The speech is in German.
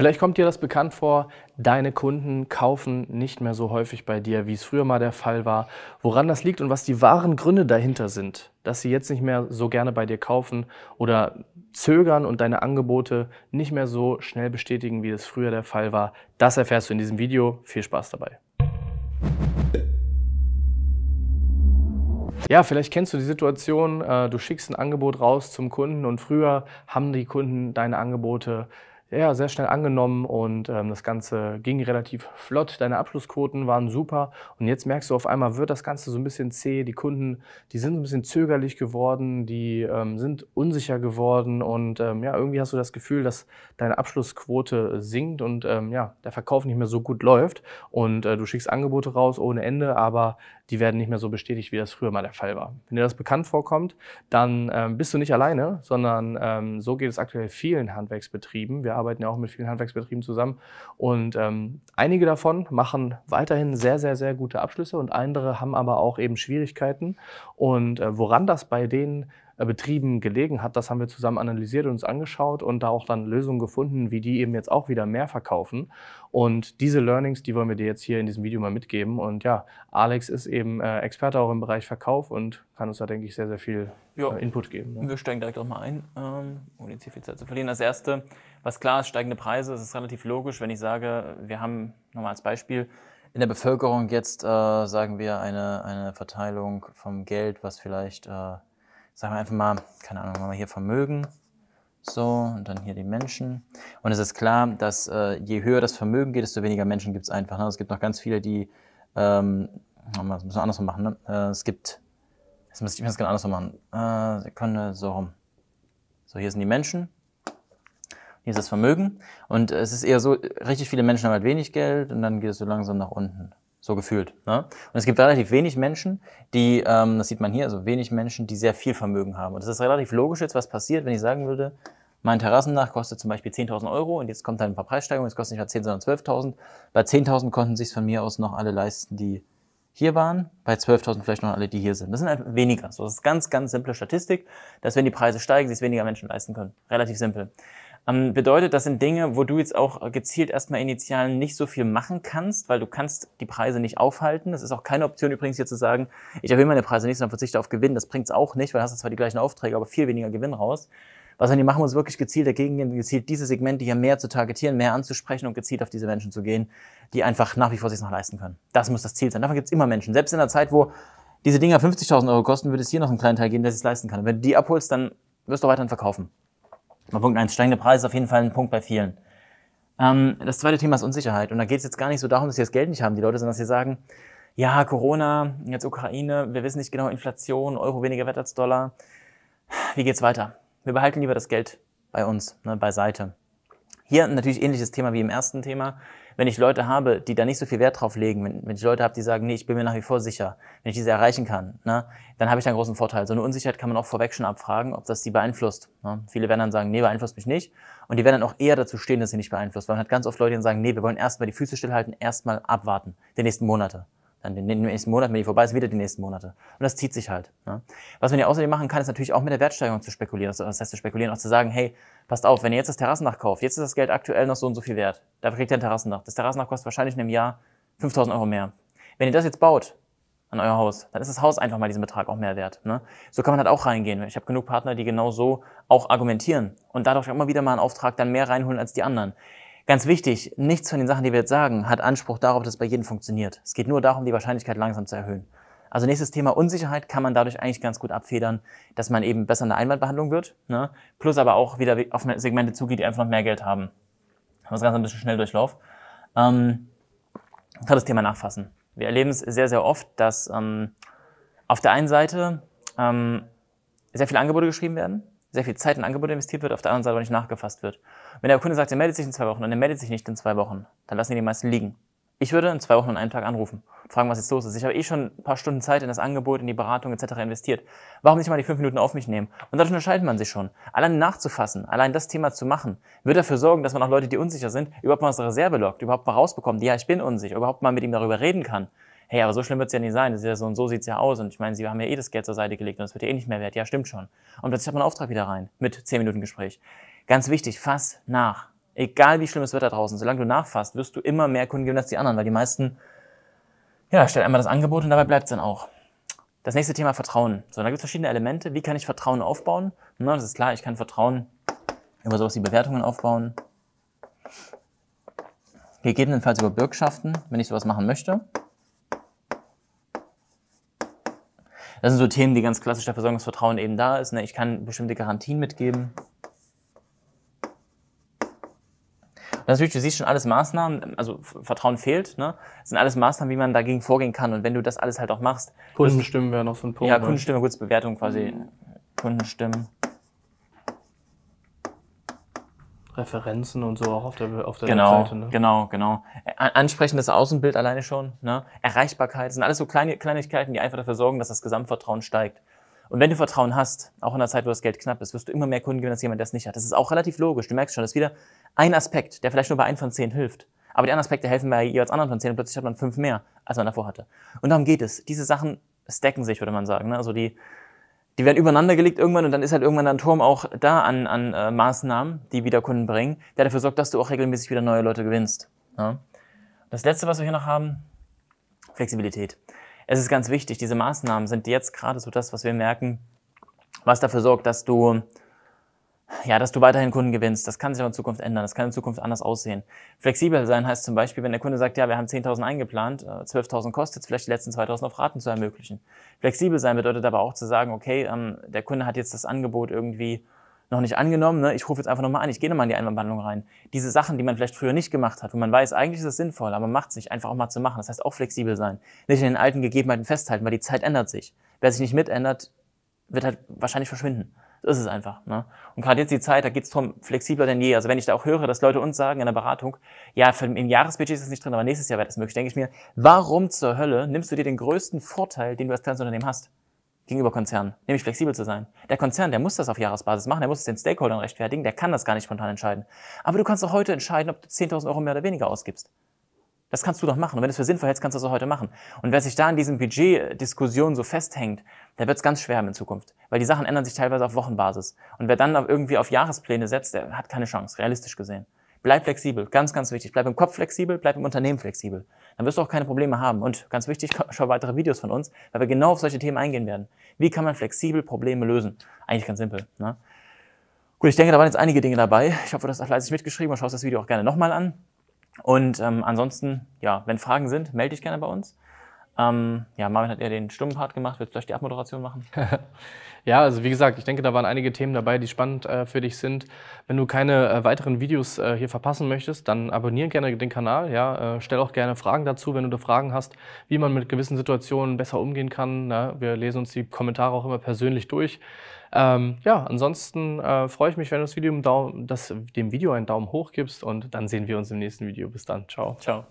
Vielleicht kommt dir das bekannt vor, deine Kunden kaufen nicht mehr so häufig bei dir, wie es früher mal der Fall war. Woran das liegt und was die wahren Gründe dahinter sind, dass sie jetzt nicht mehr so gerne bei dir kaufen oder zögern und deine Angebote nicht mehr so schnell bestätigen, wie es früher der Fall war, das erfährst du in diesem Video. Viel Spaß dabei. Ja, vielleicht kennst du die Situation, äh, du schickst ein Angebot raus zum Kunden und früher haben die Kunden deine Angebote ja, sehr schnell angenommen und ähm, das Ganze ging relativ flott. Deine Abschlussquoten waren super und jetzt merkst du auf einmal, wird das Ganze so ein bisschen zäh. Die Kunden, die sind so ein bisschen zögerlich geworden, die ähm, sind unsicher geworden und ähm, ja, irgendwie hast du das Gefühl, dass deine Abschlussquote sinkt und ähm, ja, der Verkauf nicht mehr so gut läuft und äh, du schickst Angebote raus ohne Ende, aber die werden nicht mehr so bestätigt, wie das früher mal der Fall war. Wenn dir das bekannt vorkommt, dann ähm, bist du nicht alleine, sondern ähm, so geht es aktuell vielen Handwerksbetrieben. Wir arbeiten ja auch mit vielen Handwerksbetrieben zusammen. Und ähm, einige davon machen weiterhin sehr, sehr, sehr gute Abschlüsse und andere haben aber auch eben Schwierigkeiten. Und äh, woran das bei denen äh, betrieben gelegen hat. Das haben wir zusammen analysiert und uns angeschaut und da auch dann Lösungen gefunden, wie die eben jetzt auch wieder mehr verkaufen. Und diese Learnings, die wollen wir dir jetzt hier in diesem Video mal mitgeben. Und ja, Alex ist eben äh, Experte auch im Bereich Verkauf und kann uns da, denke ich, sehr, sehr viel jo. Äh, Input geben. Ne? Wir steigen direkt auch mal ein, ähm, ohne jetzt hier viel Zeit zu verlieren. Das Erste, was klar ist, steigende Preise, das ist relativ logisch, wenn ich sage, wir haben, nochmal als Beispiel, in der Bevölkerung jetzt, äh, sagen wir, eine, eine Verteilung vom Geld, was vielleicht... Äh, sagen wir einfach mal, keine Ahnung, machen wir hier Vermögen. So, und dann hier die Menschen. Und es ist klar, dass äh, je höher das Vermögen geht, desto weniger Menschen gibt es einfach. Ne? Es gibt noch ganz viele, die, ähm, das müssen wir andersrum machen, ne? Äh, es gibt, jetzt muss ich ganz genau andersrum machen. Äh, Sekunde, so rum. So, hier sind die Menschen. Hier ist das Vermögen. Und es ist eher so, äh, richtig viele Menschen haben halt wenig Geld und dann geht es so langsam nach unten so gefühlt. Ne? Und es gibt relativ wenig Menschen, die, ähm, das sieht man hier, also wenig Menschen, die sehr viel Vermögen haben. Und das ist relativ logisch jetzt, was passiert, wenn ich sagen würde, mein Terrassendach kostet zum Beispiel 10.000 Euro und jetzt kommt dann ein paar Preissteigerungen, es kostet nicht mehr 10, sondern 12.000. Bei 10.000 konnten sich von mir aus noch alle leisten, die hier waren, bei 12.000 vielleicht noch alle, die hier sind. Das sind halt weniger. So, das ist ganz, ganz simple Statistik, dass wenn die Preise steigen, sich weniger Menschen leisten können. Relativ simpel. Ähm, bedeutet, das sind Dinge, wo du jetzt auch gezielt erstmal initial nicht so viel machen kannst, weil du kannst die Preise nicht aufhalten. Das ist auch keine Option übrigens hier zu sagen, ich erhöhe meine Preise nicht, sondern verzichte auf Gewinn. Das bringt's auch nicht, weil du hast zwar die gleichen Aufträge, aber viel weniger Gewinn raus. Was man die machen muss, wirklich gezielt dagegen gehen, gezielt diese Segmente hier mehr zu targetieren, mehr anzusprechen und gezielt auf diese Menschen zu gehen, die einfach nach wie vor sich noch leisten können. Das muss das Ziel sein. Davon gibt's immer Menschen. Selbst in der Zeit, wo diese Dinger 50.000 Euro kosten, würde es hier noch einen kleinen Teil geben, der sich leisten kann. Und wenn du die abholst, dann wirst du weiterhin verkaufen. Punkt eins steigende Preise ist auf jeden Fall ein Punkt bei vielen. Ähm, das zweite Thema ist Unsicherheit. Und da geht es jetzt gar nicht so darum, dass sie das Geld nicht haben, die Leute, sondern dass sie sagen, ja, Corona, jetzt Ukraine, wir wissen nicht genau, Inflation, Euro weniger wert als Dollar. Wie geht's weiter? Wir behalten lieber das Geld bei uns, ne, beiseite. Hier natürlich ähnliches Thema wie im ersten Thema. Wenn ich Leute habe, die da nicht so viel Wert drauf legen, wenn, wenn ich Leute habe, die sagen, nee, ich bin mir nach wie vor sicher, wenn ich diese erreichen kann, ne, dann habe ich da einen großen Vorteil. So eine Unsicherheit kann man auch vorweg schon abfragen, ob das die beeinflusst. Ne. Viele werden dann sagen, nee, beeinflusst mich nicht. Und die werden dann auch eher dazu stehen, dass sie nicht beeinflusst. Weil man hat ganz oft Leute, die dann sagen, nee, wir wollen erstmal die Füße stillhalten, erstmal abwarten, die nächsten Monate. Dann den nächsten Monat, wenn die vorbei ist, wieder die nächsten Monate. Und das zieht sich halt. Ne? Was man ja außerdem machen kann, ist natürlich auch mit der Wertsteigerung zu spekulieren. Also das heißt, zu spekulieren, auch zu sagen, hey, passt auf, wenn ihr jetzt das Terrassendach kauft, jetzt ist das Geld aktuell noch so und so viel wert. Da kriegt ihr ein Terrassendach. Das Terrassendach kostet wahrscheinlich in einem Jahr 5000 Euro mehr. Wenn ihr das jetzt baut, an euer Haus, dann ist das Haus einfach mal diesen Betrag auch mehr wert. Ne? So kann man halt auch reingehen. Ich habe genug Partner, die genau so auch argumentieren und dadurch auch immer wieder mal einen Auftrag dann mehr reinholen als die anderen. Ganz wichtig, nichts von den Sachen, die wir jetzt sagen, hat Anspruch darauf, dass es bei jedem funktioniert. Es geht nur darum, die Wahrscheinlichkeit langsam zu erhöhen. Also nächstes Thema Unsicherheit kann man dadurch eigentlich ganz gut abfedern, dass man eben besser in der Einwandbehandlung wird, ne? plus aber auch wieder auf Segmente zugeht, die einfach noch mehr Geld haben. Das Ganze ein bisschen schnell durchlauf. Ähm, drittes Thema Nachfassen. Wir erleben es sehr, sehr oft, dass ähm, auf der einen Seite ähm, sehr viele Angebote geschrieben werden, sehr viel Zeit in Angebote investiert wird, auf der anderen Seite aber nicht nachgefasst wird. Wenn der Kunde sagt, er meldet sich in zwei Wochen und er meldet sich nicht in zwei Wochen, dann lassen die, die meisten liegen. Ich würde in zwei Wochen an einem Tag anrufen und fragen, was jetzt los ist. Ich habe eh schon ein paar Stunden Zeit in das Angebot, in die Beratung etc. investiert. Warum nicht mal die fünf Minuten auf mich nehmen? Und dadurch unterscheidet man sich schon. Allein nachzufassen, allein das Thema zu machen, wird dafür sorgen, dass man auch Leute, die unsicher sind, überhaupt mal aus der Reserve lockt, überhaupt mal rausbekommt, ja, ich bin unsicher, überhaupt mal mit ihm darüber reden kann. Hey, aber so schlimm wird's ja nicht sein. Das ist ja so und so sieht's ja aus. Und ich meine, sie haben ja eh das Geld zur Seite gelegt und es wird ja eh nicht mehr wert. Ja, stimmt schon. Und plötzlich hat man einen Auftrag wieder rein mit zehn Minuten Gespräch. Ganz wichtig, fass nach. Egal wie schlimm es wird da draußen, solange du nachfasst, wirst du immer mehr Kunden geben als die anderen, weil die meisten, ja, stellen einmal das Angebot und dabei bleibt es dann auch. Das nächste Thema Vertrauen. So, da gibt es verschiedene Elemente. Wie kann ich Vertrauen aufbauen? Na, das ist klar, ich kann Vertrauen über sowas wie Bewertungen aufbauen. Gegebenenfalls über Bürgschaften, wenn ich sowas machen möchte. Das sind so Themen, die ganz klassisch dafür sorgen, dass Vertrauen eben da ist. Ne? Ich kann bestimmte Garantien mitgeben. natürlich, du siehst schon alles Maßnahmen, also Vertrauen fehlt, ne? Das sind alles Maßnahmen, wie man dagegen vorgehen kann. Und wenn du das alles halt auch machst. Kundenstimmen wäre noch so ein Punkt. Ja, ne? Kundenstimmen, kurz Bewertung quasi. Mhm. Kundenstimmen. Referenzen und so auch auf der, auf der genau, Webseite. Ne? Genau, genau. Ansprechendes Außenbild alleine schon, ne? Erreichbarkeit, sind alles so kleine Kleinigkeiten, die einfach dafür sorgen, dass das Gesamtvertrauen steigt. Und wenn du Vertrauen hast, auch in der Zeit, wo das Geld knapp ist, wirst du immer mehr Kunden gewinnen als jemand, der es nicht hat. Das ist auch relativ logisch. Du merkst schon, das ist wieder ein Aspekt, der vielleicht nur bei einem von zehn hilft. Aber die anderen Aspekte helfen bei jeweils anderen von zehn und plötzlich hat man fünf mehr, als man davor hatte. Und darum geht es. Diese Sachen stacken sich, würde man sagen. Ne? Also die, die werden übereinander gelegt irgendwann und dann ist halt irgendwann ein Turm auch da an, an äh, Maßnahmen, die wieder Kunden bringen, der dafür sorgt, dass du auch regelmäßig wieder neue Leute gewinnst. Ja? Das letzte, was wir hier noch haben, Flexibilität es ist ganz wichtig, diese Maßnahmen sind jetzt gerade so das, was wir merken, was dafür sorgt, dass du ja, dass du weiterhin Kunden gewinnst. Das kann sich aber in Zukunft ändern. Das kann in Zukunft anders aussehen. Flexibel sein heißt zum Beispiel, wenn der Kunde sagt, ja, wir haben 10.000 eingeplant, 12.000 äh, kostet, es, vielleicht die letzten 2.000 auf Raten zu ermöglichen. Flexibel sein bedeutet aber auch zu sagen, okay, ähm, der Kunde hat jetzt das Angebot irgendwie noch nicht angenommen, ne? ich rufe jetzt einfach nochmal an, ich gehe nochmal in die Einwandbehandlung rein. Diese Sachen, die man vielleicht früher nicht gemacht hat, wo man weiß, eigentlich ist es sinnvoll, aber man macht es nicht, einfach auch mal zu machen. Das heißt auch flexibel sein. Nicht in den alten Gegebenheiten festhalten, weil die Zeit ändert sich. Wer sich nicht mitändert, wird halt wahrscheinlich verschwinden. Das ist es einfach. Ne? Und gerade jetzt die Zeit, da geht es darum, flexibler denn je. Also wenn ich da auch höre, dass Leute uns sagen in der Beratung, ja, für, im Jahresbudget ist das nicht drin, aber nächstes Jahr wäre das möglich, denke ich mir, warum zur Hölle nimmst du dir den größten Vorteil, den du als kleines Unternehmen hast? gegenüber Konzernen, nämlich flexibel zu sein. Der Konzern, der muss das auf Jahresbasis machen, der muss es den Stakeholdern rechtfertigen, der kann das gar nicht spontan entscheiden. Aber du kannst doch heute entscheiden, ob du 10.000 Euro mehr oder weniger ausgibst. Das kannst du doch machen. Und wenn du es für sinnvoll hältst, kannst du das auch heute machen. Und wer sich da in diesen Budgetdiskussionen so festhängt, der wird es ganz schwer haben in Zukunft. Weil die Sachen ändern sich teilweise auf Wochenbasis. Und wer dann irgendwie auf Jahrespläne setzt, der hat keine Chance, realistisch gesehen. Bleib flexibel, ganz, ganz wichtig. Bleib im Kopf flexibel, bleib im Unternehmen flexibel. Dann wirst du auch keine Probleme haben. Und ganz wichtig, schau weitere Videos von uns, weil wir genau auf solche Themen eingehen werden. Wie kann man flexibel Probleme lösen? Eigentlich ganz simpel. Ne? Gut, ich denke, da waren jetzt einige Dinge dabei. Ich hoffe, du hast fleißig mitgeschrieben und schaust das Video auch gerne nochmal an. Und ähm, ansonsten, ja, wenn Fragen sind, melde dich gerne bei uns. Ähm, ja, Marvin hat eher den stummen Part gemacht. Willst du gleich die Abmoderation machen? ja, also wie gesagt, ich denke, da waren einige Themen dabei, die spannend äh, für dich sind. Wenn du keine äh, weiteren Videos äh, hier verpassen möchtest, dann abonniere gerne den Kanal. Ja, äh, stell auch gerne Fragen dazu, wenn du da Fragen hast, wie man mit gewissen Situationen besser umgehen kann. Na? Ne? Wir lesen uns die Kommentare auch immer persönlich durch. Ähm, ja, ansonsten äh, freue ich mich, wenn du das Video das, dem Video einen Daumen hoch gibst und dann sehen wir uns im nächsten Video. Bis dann. Ciao. Ciao.